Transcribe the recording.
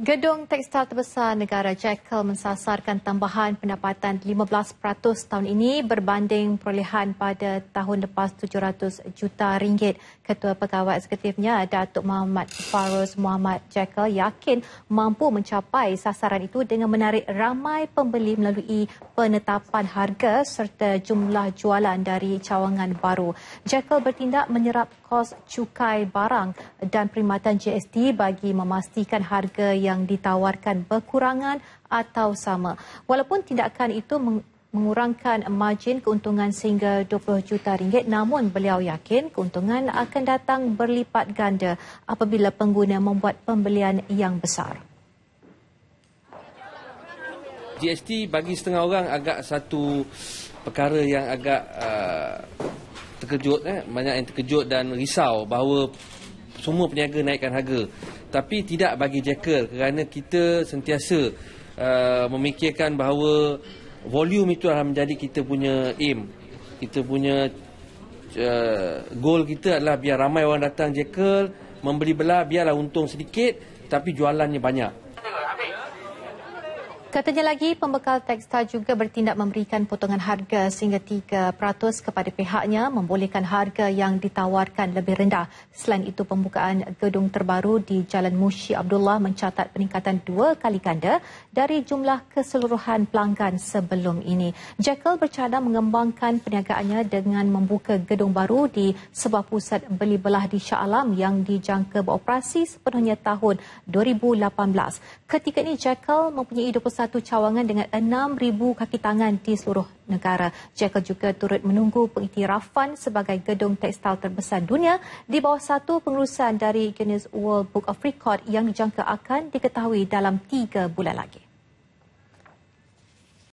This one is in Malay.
Gedung tekstil terbesar negara Jekyll mensasarkan tambahan pendapatan 15% tahun ini berbanding perolehan pada tahun lepas 700 juta ringgit. Ketua Pegawai Eksekutifnya, Datuk Muhammad Faruz Muhammad Jekyll yakin mampu mencapai sasaran itu dengan menarik ramai pembeli melalui penetapan harga serta jumlah jualan dari cawangan baru. Jekyll bertindak menyerap kos cukai barang dan perkhidmatan GST bagi memastikan harga yang yang ditawarkan berkurangan atau sama. Walaupun tindakan itu meng mengurangkan margin keuntungan sehingga 20 juta ringgit namun beliau yakin keuntungan akan datang berlipat ganda apabila pengguna membuat pembelian yang besar. GST bagi setengah orang agak satu perkara yang agak uh, terkejut eh banyak yang terkejut dan risau bahawa semua peniaga naikkan harga tapi tidak bagi jekyll kerana kita sentiasa uh, memikirkan bahawa volume itu adalah menjadi kita punya aim kita punya uh, goal kita adalah biar ramai orang datang jekyll membeli belah biarlah untung sedikit tapi jualannya banyak Katanya lagi, pembekal teksta juga bertindak memberikan potongan harga sehingga 3% kepada pihaknya membolehkan harga yang ditawarkan lebih rendah. Selain itu, pembukaan gedung terbaru di Jalan Mushi Abdullah mencatat peningkatan dua kali ganda dari jumlah keseluruhan pelanggan sebelum ini. Jekyll bercadang mengembangkan perniagaannya dengan membuka gedung baru di sebuah pusat beli belah di Shah Alam yang dijangka beroperasi sepenuhnya tahun 2018. Ketika ini, Jekyll mempunyai 21 satu cawangan dengan 6,000 kaki tangan di seluruh negara. Jekyll juga turut menunggu pengiktirafan sebagai gedung tekstil terbesar dunia di bawah satu pengurusan dari Guinness World Book of Record yang dijangka akan diketahui dalam tiga bulan lagi.